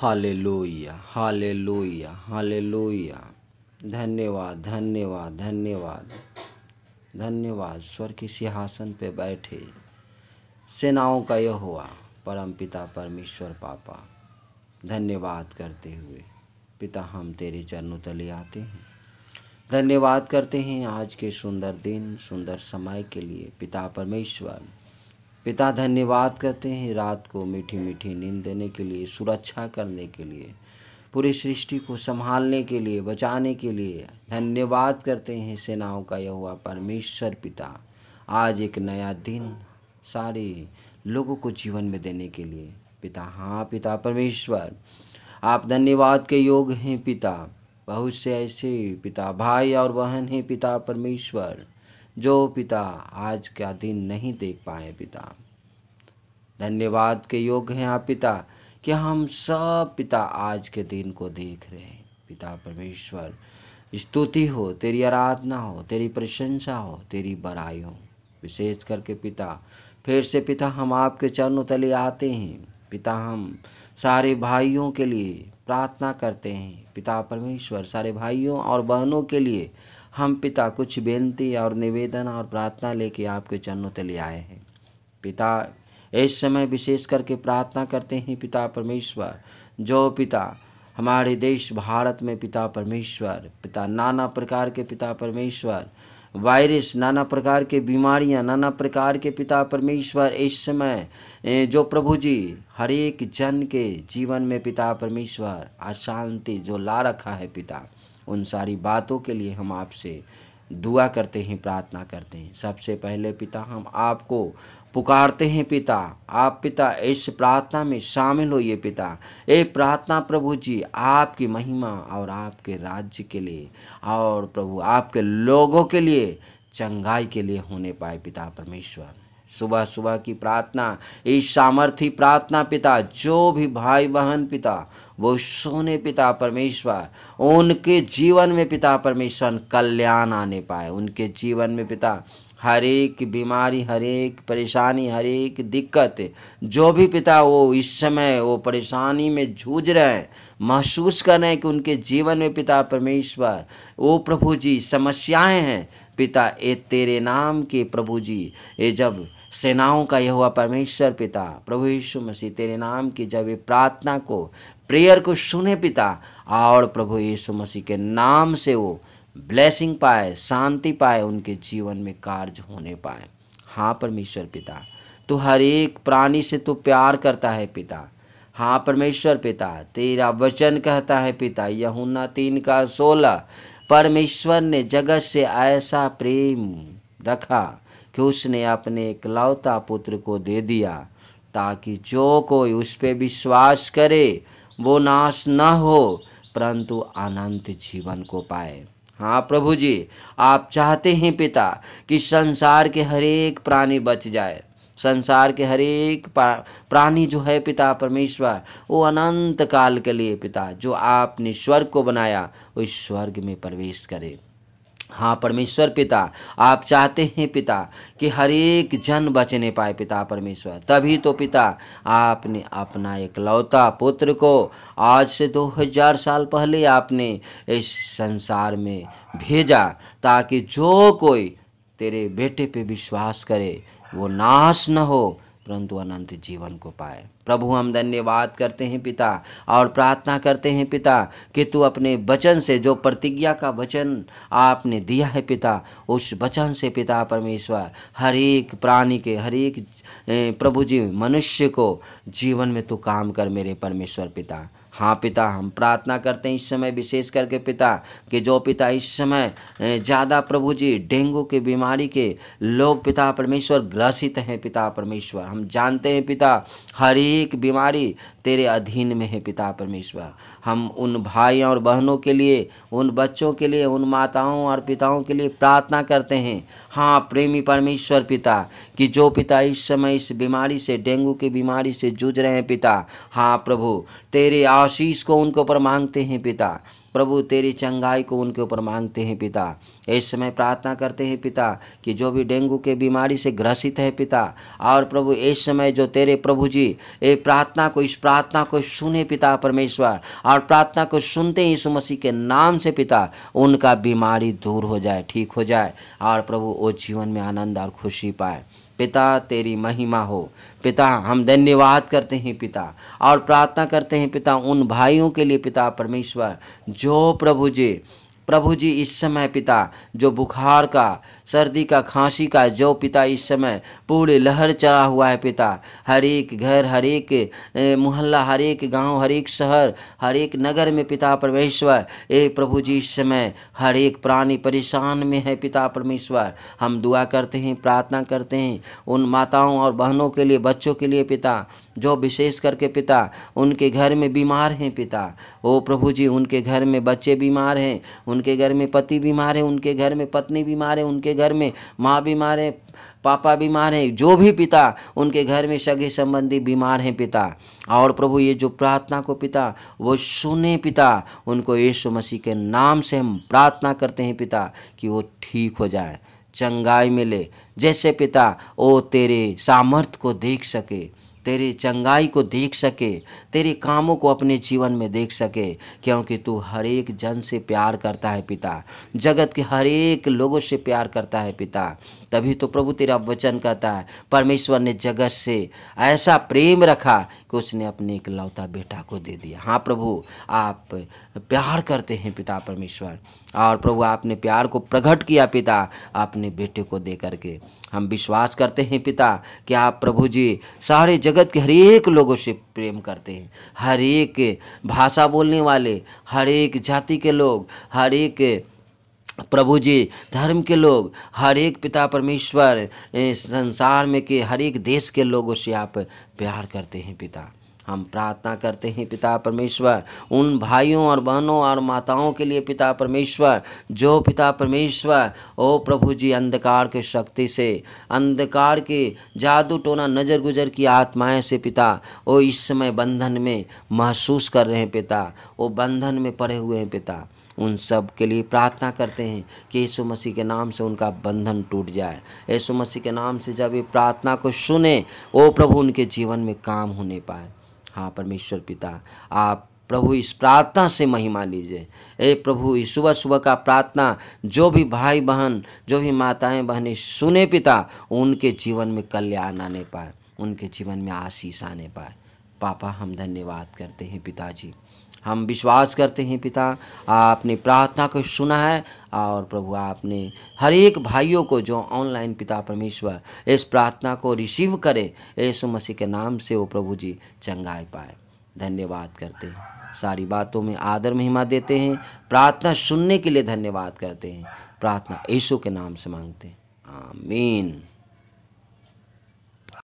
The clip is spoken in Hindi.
हालेलुया हालेलुया हालेलुया धन्यवाद धन्यवाद धन्यवाद धन्यवाद स्वर के सिंहासन पे बैठे सेनाओं का यह हुआ परम पिता परमेश्वर पापा धन्यवाद करते हुए पिता हम तेरे चरणों तले आते हैं धन्यवाद करते हैं आज के सुंदर दिन सुंदर समय के लिए पिता परमेश्वर पिता धन्यवाद करते हैं रात को मीठी मीठी नींद देने के लिए सुरक्षा करने के लिए पूरी सृष्टि को संभालने के लिए बचाने के लिए धन्यवाद करते हैं सेनाओं का यह हुआ परमेश्वर पिता आज एक नया दिन सारे लोगों को जीवन में देने के लिए पिता हाँ पिता परमेश्वर आप धन्यवाद के योग हैं पिता बहुत से ऐसे पिता भाई और बहन हैं पिता परमेश्वर जो पिता आज का दिन नहीं देख पाए पिता धन्यवाद के योग्य हैं आप पिता कि हम सब पिता आज के दिन को देख रहे हैं पिता परमेश्वर स्तुति हो तेरी आराधना हो तेरी प्रशंसा हो तेरी बड़ाई हो विशेष करके पिता फिर से पिता हम आपके चरणों तले आते हैं पिता हम सारे भाइयों के लिए प्रार्थना करते हैं पिता परमेश्वर सारे भाइयों और बहनों के लिए हम पिता कुछ बेनती और निवेदन और प्रार्थना लेके आपके चरणों तले आए हैं पिता इस समय विशेष करके प्रार्थना करते हैं पिता परमेश्वर जो पिता हमारे देश भारत में पिता परमेश्वर पिता नाना प्रकार के पिता परमेश्वर वायरस नाना प्रकार के बीमारियां नाना प्रकार के पिता परमेश्वर इस समय जो प्रभु जी हर एक जन के जीवन में पिता परमेश्वर अशांति जो ला रखा है पिता उन सारी बातों के लिए हम आपसे दुआ करते हैं प्रार्थना करते हैं सबसे पहले पिता हम आपको पुकारते हैं पिता आप पिता इस प्रार्थना में शामिल होइए पिता ए प्रार्थना प्रभु जी आपकी महिमा और आपके राज्य के लिए और प्रभु आपके लोगों के लिए चंगाई के लिए होने पाए पिता परमेश्वर सुबह सुबह की प्रार्थना इस सामर्थ्य प्रार्थना पिता जो भी भाई बहन पिता वो सोने पिता परमेश्वर उनके जीवन में पिता परमेश्वर कल्याण आने पाए उनके जीवन में पिता हर एक बीमारी हर एक परेशानी हर एक दिक्कत जो भी पिता वो इस समय वो परेशानी में जूझ रहे हैं महसूस कर रहे हैं कि उनके जीवन में पिता परमेश्वर वो प्रभु जी समस्याएं हैं पिता ए तेरे नाम के प्रभु जी ये जब सेनाओं का यह हुआ परमेश्वर पिता प्रभु यीशु मसीह तेरे नाम की जब ये प्रार्थना को प्रेयर को सुने पिता और प्रभु यीशु मसीह के नाम से वो ब्लेसिंग पाए शांति पाए उनके जीवन में कार्य होने पाए हाँ परमेश्वर पिता तो हर एक प्राणी से तो प्यार करता है पिता हाँ परमेश्वर पिता तेरा वचन कहता है पिता यहुना तीन का सोलह परमेश्वर ने जगत से ऐसा प्रेम रखा कि उसने अपने इकलौता पुत्र को दे दिया ताकि जो कोई उस पर विश्वास करे वो नाश न हो परंतु अनंत जीवन को पाए हाँ प्रभु जी आप चाहते हैं पिता कि संसार के हरेक प्राणी बच जाए संसार के हरेक प्राणी जो है पिता परमेश्वर वो अनंत काल के लिए पिता जो आपने स्वर्ग को बनाया उस स्वर्ग में प्रवेश करे हाँ परमेश्वर पिता आप चाहते हैं पिता कि हर एक जन बचने पाए पिता परमेश्वर तभी तो पिता आपने अपना इकलौता पुत्र को आज से 2000 साल पहले आपने इस संसार में भेजा ताकि जो कोई तेरे बेटे पे विश्वास करे वो नाश न हो परंतु अनंत जीवन को पाए प्रभु हम धन्यवाद करते हैं पिता और प्रार्थना करते हैं पिता कि तू अपने वचन से जो प्रतिज्ञा का वचन आपने दिया है पिता उस वचन से पिता परमेश्वर हर एक प्राणी के हर एक प्रभु जी मनुष्य को जीवन में तू काम कर मेरे परमेश्वर पिता हाँ पिता हम प्रार्थना करते हैं इस समय विशेष करके पिता कि जो पिता इस समय ज़्यादा प्रभु जी डेंगू की बीमारी के लोग पिता परमेश्वर ग्रसित हैं पिता परमेश्वर हम जानते हैं पिता हर एक बीमारी तेरे अधीन में है पिता परमेश्वर हम उन भाइयों और बहनों के लिए उन बच्चों के लिए उन माताओं और पिताओं के लिए प्रार्थना करते हैं हाँ प्रेमी परमेश्वर पिता कि जो पिता इस समय इस बीमारी से डेंगू की बीमारी से जूझ रहे हैं पिता हाँ प्रभु तेरे आ आशीष को उनके ऊपर मांगते हैं पिता प्रभु तेरी चंगाई को उनके ऊपर मांगते हैं पिता इस समय प्रार्थना करते हैं पिता कि जो भी डेंगू के बीमारी से ग्रसित है पिता और प्रभु इस समय जो तेरे प्रभु जी ये प्रार्थना को इस प्रार्थना को सुने पिता परमेश्वर और प्रार्थना को सुनते ही यीशु मसीह के नाम से पिता उनका बीमारी दूर हो जाए ठीक हो जाए और प्रभु वो जीवन में आनंद और खुशी पाए पिता तेरी महिमा हो पिता हम धन्यवाद करते हैं पिता और प्रार्थना करते हैं पिता उन भाइयों के लिए पिता परमेश्वर जो प्रभु जी प्रभु जी इस समय पिता जो बुखार का सर्दी का खांसी का जो पिता इस समय पूरी लहर चला हुआ है पिता हर एक घर हर एक मोहल्ला हर एक गांव हर एक शहर हर एक नगर में पिता परमेश्वर ए प्रभु जी इस समय हर एक प्राणी परेशान में है पिता परमेश्वर हम दुआ करते हैं प्रार्थना करते हैं उन माताओं और बहनों के लिए बच्चों के लिए पिता जो विशेष करके पिता उनके घर में बीमार हैं पिता ओ प्रभु जी उनके घर में बच्चे बीमार हैं उन उनके घर में पति बीमार है उनके घर में पत्नी बीमार है उनके घर में माँ बीमार है पापा बीमार हैं जो भी पिता उनके घर में सगे संबंधी बीमार हैं पिता और प्रभु ये जो प्रार्थना को पिता वो सुने पिता उनको यीशु मसीह के नाम से हम प्रार्थना करते हैं पिता कि वो ठीक हो जाए चंगाई मिले जैसे पिता ओ तेरे सामर्थ्य को देख सके तेरी चंगाई को देख सके तेरे कामों को अपने जीवन में देख सके क्योंकि तू हर एक जन से प्यार करता है पिता जगत के हर एक लोगों से प्यार करता है पिता तभी तो प्रभु तेरा वचन कहता है परमेश्वर ने जगत से ऐसा प्रेम रखा कि उसने अपने एक लौता बेटा को दे दिया हाँ प्रभु आप प्यार करते हैं पिता परमेश्वर और प्रभु आपने प्यार को प्रकट किया पिता अपने बेटे को दे करके हम विश्वास करते हैं पिता कि आप प्रभु जी सारे जगत के हर एक लोगों से प्रेम करते हैं हर एक भाषा बोलने वाले हर एक जाति के लोग हर एक प्रभु जी धर्म के लोग हर एक पिता परमेश्वर संसार में के हर एक देश के लोगों से आप प्यार करते हैं पिता हम प्रार्थना करते हैं पिता परमेश्वर उन भाइयों और बहनों और माताओं के लिए पिता परमेश्वर जो पिता परमेश्वर ओ प्रभु जी अंधकार के शक्ति से अंधकार के जादू टोना नज़र गुजर की आत्माएं से पिता ओ इस समय बंधन में महसूस कर रहे हैं पिता वो बंधन में पड़े हुए हैं पिता उन सब के लिए प्रार्थना करते हैं कि यीशु मसीह के नाम से उनका बंधन टूट जाए यीशु मसीह के नाम से जब ये प्रार्थना को सुने वो प्रभु उनके जीवन में काम होने पाए हाँ परमेश्वर पिता आप प्रभु इस प्रार्थना से महिमा लीजिए ए प्रभु इस सुबह सुबह का प्रार्थना जो भी भाई बहन जो भी माताएं बहनें सुने पिता उनके जीवन में कल्याण आने पाए उनके जीवन में आशीष आने पाए पापा हम धन्यवाद करते हैं पिताजी हम विश्वास करते हैं पिता आपने प्रार्थना को सुना है और प्रभु आपने हर एक भाइयों को जो ऑनलाइन पिता परमेश्वर इस प्रार्थना को रिसीव करे यीशु मसीह के नाम से वो प्रभु जी चंगाई पाए धन्यवाद करते हैं सारी बातों में आदर महिमा देते हैं प्रार्थना सुनने के लिए धन्यवाद करते हैं प्रार्थना यीशु के नाम से मांगते हैं आमीन